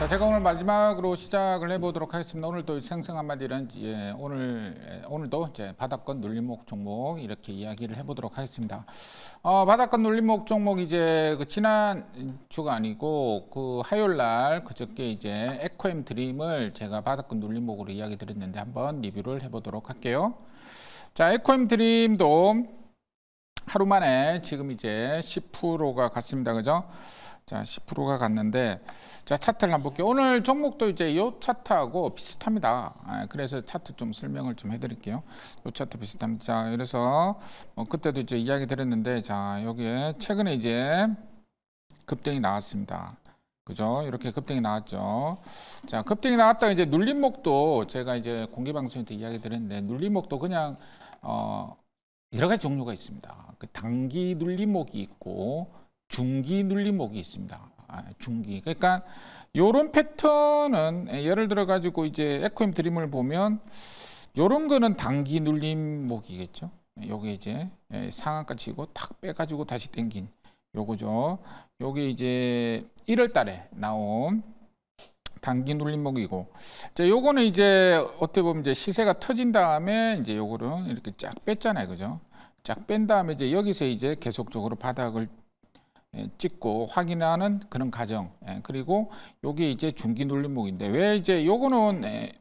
자, 제가 오늘 마지막으로 시작을 해보도록 하겠습니다. 오늘 또 생생 한마디는 예, 오늘 예, 오늘도 이제 바닷권 눌림목 종목 이렇게 이야기를 해보도록 하겠습니다. 어, 바닷권 눌림목 종목 이제 그 지난 주가 아니고 그 화요일 날 그저께 이제 에코엠 드림을 제가 바닷권 눌림목으로 이야기 드렸는데 한번 리뷰를 해보도록 할게요. 자, 에코엠 드림도 하루 만에 지금 이제 10%가 갔습니다. 그죠? 자, 10%가 갔는데 자, 차트를 한번 볼게요. 오늘 종목도 이제 요 차트하고 비슷합니다. 아, 그래서 차트 좀 설명을 좀해 드릴게요. 요 차트 비슷합니다. 자, 그래서 어, 그때도 이제 이야기 드렸는데 자, 여기에 최근에 이제 급등이 나왔습니다. 그죠? 이렇게 급등이 나왔죠. 자, 급등이 나왔다 이제 눌림목도 제가 이제 공개 방송에 때 이야기 드렸는데 눌림목도 그냥 어 여러 가지 종류가 있습니다. 그 단기 눌림목이 있고 중기 눌림목이 있습니다. 아, 중기. 그러니까 이런 패턴은 예, 예를 들어 가지고 이제 에코임 드림을 보면 이런 거는 단기 눌림목이겠죠. 예, 요게 이제 예, 상한가 치고 탁 빼가지고 다시 땡긴 요거죠. 요게 이제 1월 달에 나온 단기 눌림목이고 자 요거는 이제 어떻게 보면 이제 시세가 터진 다음에 이제 요거를 이렇게 쫙 뺐잖아요. 그죠? 쫙뺀 다음에 이제 여기서 이제 계속적으로 바닥을 예, 찍고 확인하는 그런 과정 예, 그리고 여기 이제 중기 눌림목인데 왜 이제 요거는 예,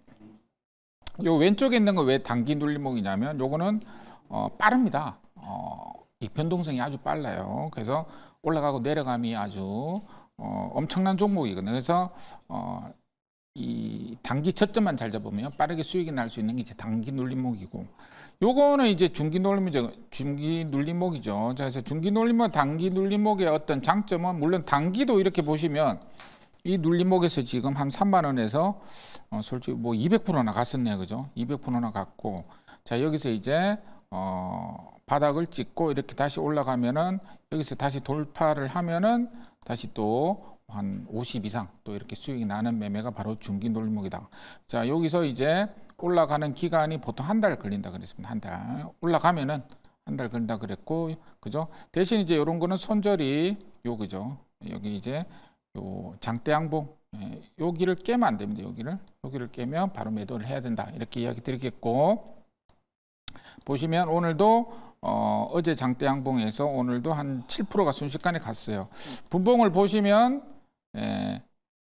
요 왼쪽에 있는 거 왜 단기 눌림목이냐면 요거는 어 빠릅니다 어이 변동성이 아주 빨라요 그래서 올라가고 내려감이 아주 어 엄청난 종목이거든요 그래서 어이 단기 저점만 잘 잡으면 빠르게 수익이 날 수 있는 게 이제 단기 눌림목이고 요거는 이제 중기 눌림목이죠. 중기 눌림목이죠. 그래서 중기 눌림목, 단기 눌림목의 어떤 장점은 물론 단기도 이렇게 보시면 이 눌림목에서 지금 한 3만 원에서 어 솔직히 뭐 200%나 갔었네요. 그죠? 200%나 갔고 자, 여기서 이제 어 바닥을 찍고 이렇게 다시 올라가면은 여기서 다시 돌파를 하면은 다시 또 한50 이상 또 이렇게 수익이 나는 매매가 바로 중기 놀목이다. 자, 여기서 이제 올라가는 기간이 보통 한 달 걸린다 그랬습니다. 한 달. 올라가면은 한 달 걸린다 그랬고, 그죠? 대신 이제 이런 거는 손절이 요, 그죠? 여기 이제 요 장대양봉, 예, 여기를 깨면 안 됩니다. 여기를. 여기를 깨면 바로 매도를 해야 된다. 이렇게 이야기 드리겠고, 보시면 오늘도 어, 어제 장대양봉에서 오늘도 한 7%가 순식간에 갔어요. 분봉을 보시면 에,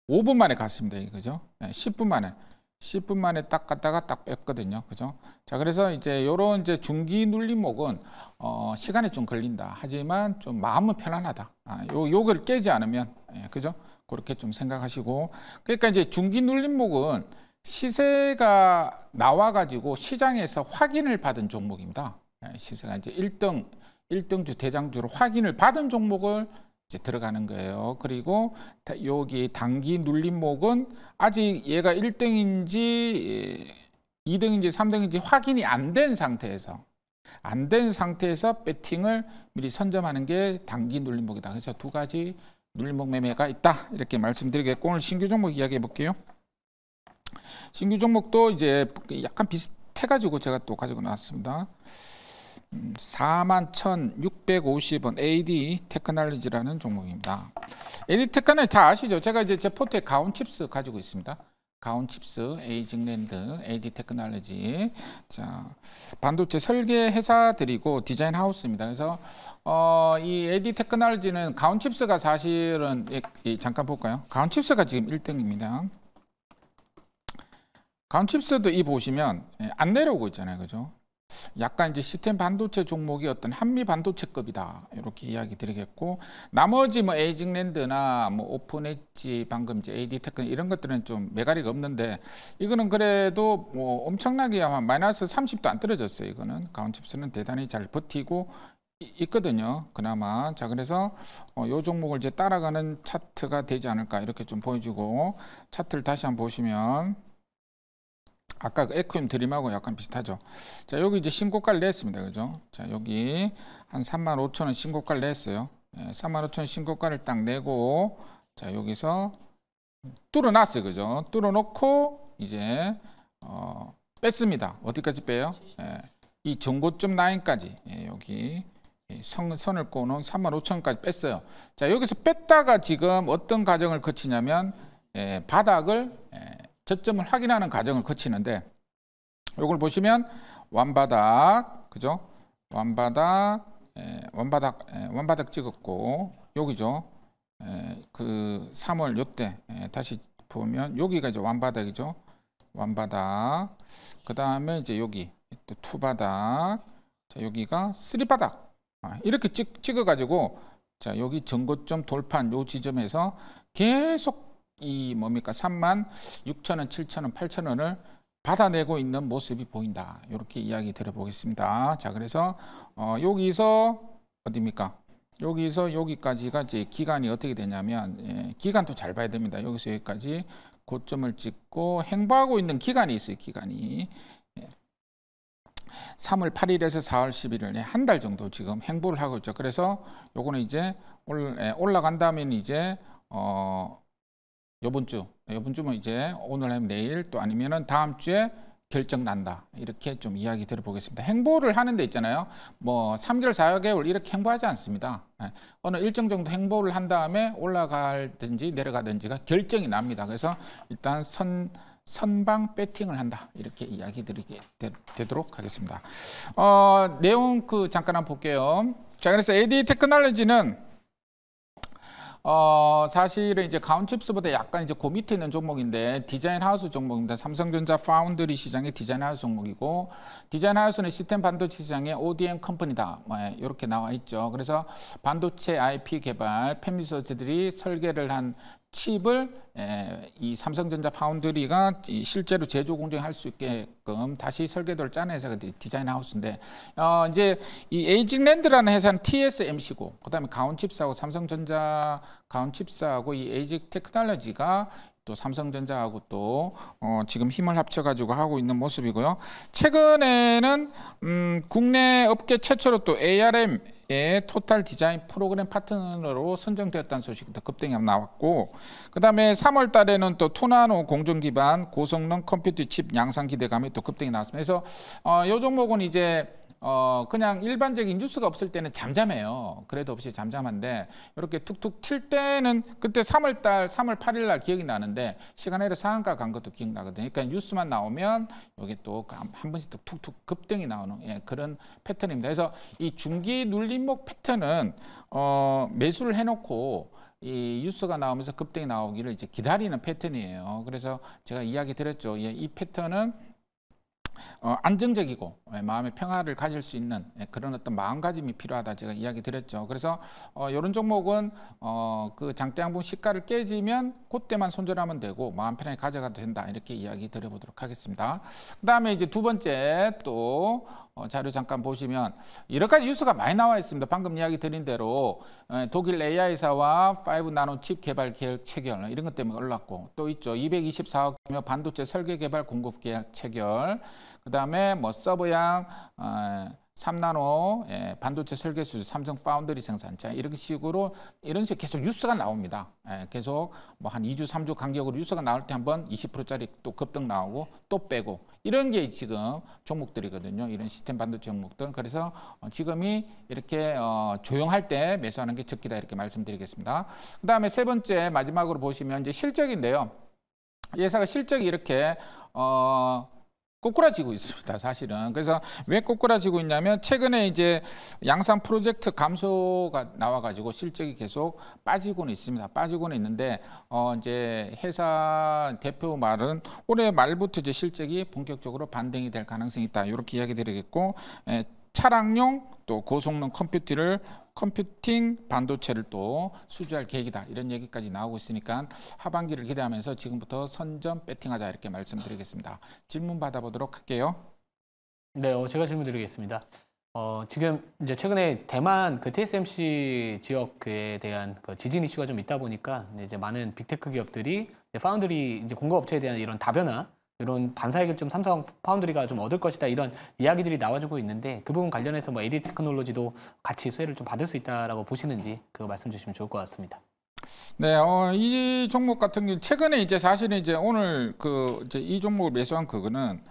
5분 만에 갔습니다. 그죠? 에, 10분 만에. 10분 만에 딱 갔다가 딱 뺐거든요. 그죠? 자, 그래서 이제 요런 이제 중기 눌림목은 어, 시간이 좀 걸린다. 하지만 좀 마음은 편안하다. 아, 요, 요걸 깨지 않으면, 예, 그죠? 그렇게 좀 생각하시고. 그러니까 이제 중기 눌림목은 시세가 나와가지고 시장에서 확인을 받은 종목입니다. 시세가 이제 1등, 1등주 대장주로 확인을 받은 종목을 이제 들어가는 거예요. 그리고 여기 단기 눌림목은 아직 얘가 1등인지2등인지3등인지 확인이 안 된 상태에서 안 된 상태에서 배팅을 미리 선점하는 게 단기 눌림목이다. 그래서 두 가지 눌림목 매매가 있다. 이렇게 말씀드리겠고 오늘 신규 종목 이야기해 볼게요. 신규 종목도 이제 약간 비슷해가지고 제가 또 가지고 나왔습니다. 41,650원 AD 테크놀로지라는 종목입니다. AD 테크는 다 아시죠? 제가 이제 제 포트에 가온 칩스 가지고 있습니다. 가온 칩스, 에이징랜드, AD 테크놀로지. 자, 반도체 설계 회사들이고 디자인 하우스입니다. 그래서 어, 이 AD 테크놀로지는 가온 칩스가 사실은 예, 예, 잠깐 볼까요? 가온 칩스가 지금 1등입니다. 가온 칩스도 이 보시면 예, 안 내려오고 있잖아요. 그죠? 약간 이제 시스템 반도체 종목이 어떤 한미 반도체급이다 이렇게 이야기 드리겠고 나머지 뭐 에이징랜드나 뭐 오픈엣지 방금 이제 AD테크 이런 것들은 좀 메가리가 없는데 이거는 그래도 뭐 엄청나게야 마이너스 30도 안 떨어졌어요 이거는 가온칩스는 대단히 잘 버티고 있거든요. 그나마. 자, 그래서 어, 요 종목을 이제 따라가는 차트가 되지 않을까 이렇게 좀 보여주고 차트를 다시 한번 보시면 아까 에크임 드림하고 약간 비슷하죠. 자, 여기 이제 신고가를 냈습니다. 그죠? 자, 여기 한 35,000원 신고가를 냈어요. 예, 35,000원 신고가를 딱 내고 자, 여기서 뚫어놨어요. 그죠? 뚫어놓고 이제 어, 뺐습니다. 어디까지 빼요? 예, 이 정고점 라인까지 예, 여기 선, 선을 꼬는 35,000원까지 뺐어요. 자, 여기서 뺐다가 지금 어떤 과정을 거치냐면 예, 바닥을 예, 저점을 확인하는 과정을 거치는데 이걸 보시면 완바닥 그죠? 완바닥 에, 예, 완바닥 에, 예, 완바닥 찍었고 여기죠. 에, 예, 그 3월 요때 다시 보면 여기가 이제 완바닥이죠. 완바닥. 그다음에 이제 여기 또 투바닥. 자, 여기가 쓰리바닥. 아, 이렇게 찍 찍어 가지고 자, 여기 전고점 돌판 요 지점에서 계속 이 뭡니까 3만 6천 원, 7천 원, 8천 원을 받아내고 있는 모습이 보인다. 이렇게 이야기 드려보겠습니다. 자, 그래서 어, 여기서 어디입니까? 여기서 여기까지가 이제 기간이 어떻게 되냐면 예, 기간도 잘 봐야 됩니다. 여기서 여기까지 고점을 찍고 행보하고 있는 기간이 있어요. 기간이 예. 3월 8일에서 4월 11일 에한달 예, 정도 지금 행보를 하고 있죠. 그래서 요거는 이제 예, 올라간 다면 이제 어 요번 주, 요번 주면 이제 오늘 아니면 내일 또 아니면은 다음 주에 결정 난다. 이렇게 좀 이야기 들어보겠습니다. 행보를 하는 데 있잖아요. 뭐 3개월, 4개월 이렇게 행보하지 않습니다. 네. 어느 일정 정도 행보를 한 다음에 올라갈든지 내려가든지가 결정이 납니다. 그래서 일단 선 선방 배팅을 한다 이렇게 이야기 드리게 되, 도록 하겠습니다. 어, 내용 그 잠깐 한번 볼게요. 자 그래서 AD 테크놀로지는 어, 사실은 이제 가운칩스보다 약간 이제 고그 밑에 있는 종목인데 디자인 하우스 종목입니다. 삼성전자 파운드리 시장의 디자인 하우스 종목이고 디자인 하우스는 시스템 반도체 시장의 ODM 컴퍼니다. 뭐 예, 이렇게 나와 있죠. 그래서 반도체 IP 개발 팹리서치들이 설계를 한 칩을 이 삼성전자 파운드리가 실제로 제조 공정할 수 있게끔 다시 설계도를 짜내서 디자인 하우스인데 어 이제 이 에이직랜드라는 회사는 TSMC고 그다음에 가온칩사하고 삼성전자 가온칩사하고 이 에이직 테크놀로지가 또 삼성전자하고 또어 지금 힘을 합쳐가지고 하고 있는 모습이고요. 최근에는 음 국내 업계 최초로 또 ARM 의 토탈 디자인 프로그램 파트너로 선정되었다는 소식도 급등이 나왔고 그다음에 3월 달에는 또 투나노 공정 기반 고성능 컴퓨터 칩 양산 기대감이 또 급등이 나왔습니다. 그래서 어, 요 종목은 이제 어 그냥 일반적인 뉴스가 없을 때는 잠잠해요. 그래도 없이 잠잠한데 이렇게 툭툭 튈 때는 그때 3월 달 3월 8일 날 기억이 나는데 시간외로 상한가 간 것도 기억나거든요. 그러니까 뉴스만 나오면 여기 또한 그 번씩 툭툭 급등이 나오는 예, 그런 패턴입니다. 그래서 이 중기 눌림목 패턴은 어 매수를 해 놓고 이 뉴스가 나오면서 급등이 나오기를 이제 기다리는 패턴이에요. 그래서 제가 이야기 드렸죠. 예, 이 패턴은 어, 안정적이고 예, 마음의 평화를 가질 수 있는 예, 그런 어떤 마음가짐이 필요하다 제가 이야기 드렸죠. 그래서 어, 이런 종목은 어, 그 장대양봉 시가를 깨지면 그때만 손절하면 되고 마음 편하게 가져가도 된다 이렇게 이야기 드려보도록 하겠습니다. 그다음에 이제 두 번째 또 어, 자료 잠깐 보시면 여러 가지 뉴스가 많이 나와 있습니다. 방금 이야기 드린 대로 예, 독일 AI사와 5나노 칩 개발 계획 체결 이런 것 때문에 올랐고 또 있죠. 224억 규모 반도체 설계 개발 공급 계약 체결 그다음에 뭐 서버양 3나노 어, 예, 반도체 설계 수주 삼성 파운드리 생산자 이런 식으로 이런 식으로 계속 뉴스가 나옵니다. 예, 계속 뭐한 2주 3주 간격으로 뉴스가 나올 때 한 번 20%짜리 또 급등 나오고 또 빼고 이런 게 지금 종목들이거든요. 이런 시스템 반도체 종목들. 그래서 어, 지금이 이렇게 어, 조용할 때 매수하는 게 적기다 이렇게 말씀드리겠습니다. 그다음에 세 번째 마지막으로 보시면 이제 실적인데요. 예사가 실적이 이렇게 어 꼬꾸라지고 있습니다. 사실은. 그래서 왜 꼬꾸라지고 있냐면 최근에 이제 양산 프로젝트 감소가 나와 가지고 실적이 계속 빠지고는 있습니다. 빠지고는 있는데 어 이제 회사 대표 말은 올해 말부터 이제 실적이 본격적으로 반등이 될 가능성이 있다. 이렇게 이야기 드리겠고 에, 예, 차량용 또 고성능 컴퓨터를 컴퓨팅 반도체를 또 수주할 계획이다. 이런 얘기까지 나오고 있으니까 하반기를 기대하면서 지금부터 선점 배팅하자 이렇게 말씀드리겠습니다. 질문 받아보도록 할게요. 네, 어, 제가 질문 드리겠습니다. 어, 지금 이제 최근에 대만 그 TSMC 지역에 대한 그 지진 이슈가 좀 있다 보니까 이제 많은 빅테크 기업들이 파운드리 이제 공급 업체에 대한 이런 다변화 이런 반사익을 좀 삼성 파운드리가 좀 얻을 것이다 이런 이야기들이 나와주고 있는데 그 부분 관련해서 뭐 AD 테크놀로지도 같이 수혜를 좀 받을 수 있다라고 보시는지 그거 말씀 주시면 좋을 것 같습니다. 네, 어, 이 종목 같은 경우 최근에 이제 사실은 이제 오늘 그 이제 이 종목을 매수한 그거는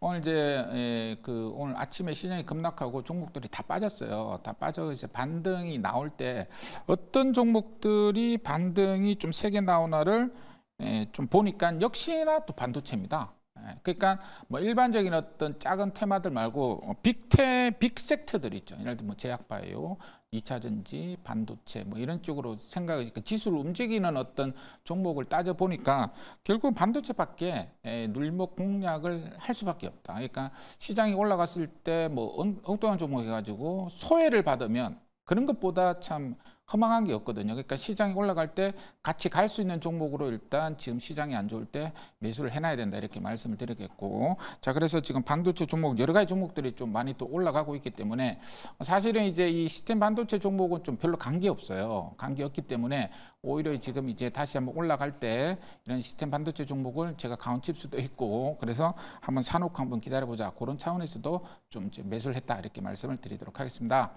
오늘 이제 예, 그 오늘 아침에 시장이 급락하고 종목들이 다 빠졌어요. 다 빠져 이제 반등이 나올 때 어떤 종목들이 반등이 좀 세게 나오나를 예, 좀 보니까 역시나 또 반도체입니다. 예, 그러니까 뭐 일반적인 어떤 작은 테마들 말고 어, 빅테 빅 섹터들 있죠. 예를 들면 뭐 제약바이오, 이차전지 반도체 뭐 이런 쪽으로 생각을 그러니까 지수를 움직이는 어떤 종목을 따져 보니까 결국 반도체밖에 예, 눌목 공략을 할 수밖에 없다. 그러니까 시장이 올라갔을 때 뭐 엉뚱한 종목 해가지고 소외를 받으면 그런 것보다 참 허망한 게 없거든요. 그러니까 시장이 올라갈 때 같이 갈 수 있는 종목으로 일단 지금 시장이 안 좋을 때 매수를 해놔야 된다 이렇게 말씀을 드리겠고 자 그래서 지금 반도체 종목 여러 가지 종목들이 좀 많이 또 올라가고 있기 때문에 사실은 이제 이 시스템 반도체 종목은 좀 별로 관계 없어요. 관계 없기 때문에 오히려 지금 이제 다시 한번 올라갈 때 이런 시스템 반도체 종목을 제가 가운칩 수도 있고 그래서 한번 산놓 한번 기다려보자 그런 차원에서도 좀 매수를 했다 이렇게 말씀을 드리도록 하겠습니다.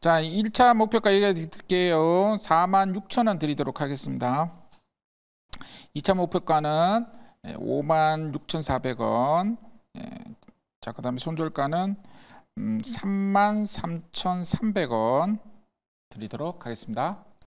자, 1차 목표가 얘기해 드릴게요. 4만 6천 원 드리도록 하겠습니다. 2차 목표가는 5만 예, 6,400원. 예, 자, 그 다음에 손절가는 3만 음, 3,300원 드리도록 하겠습니다.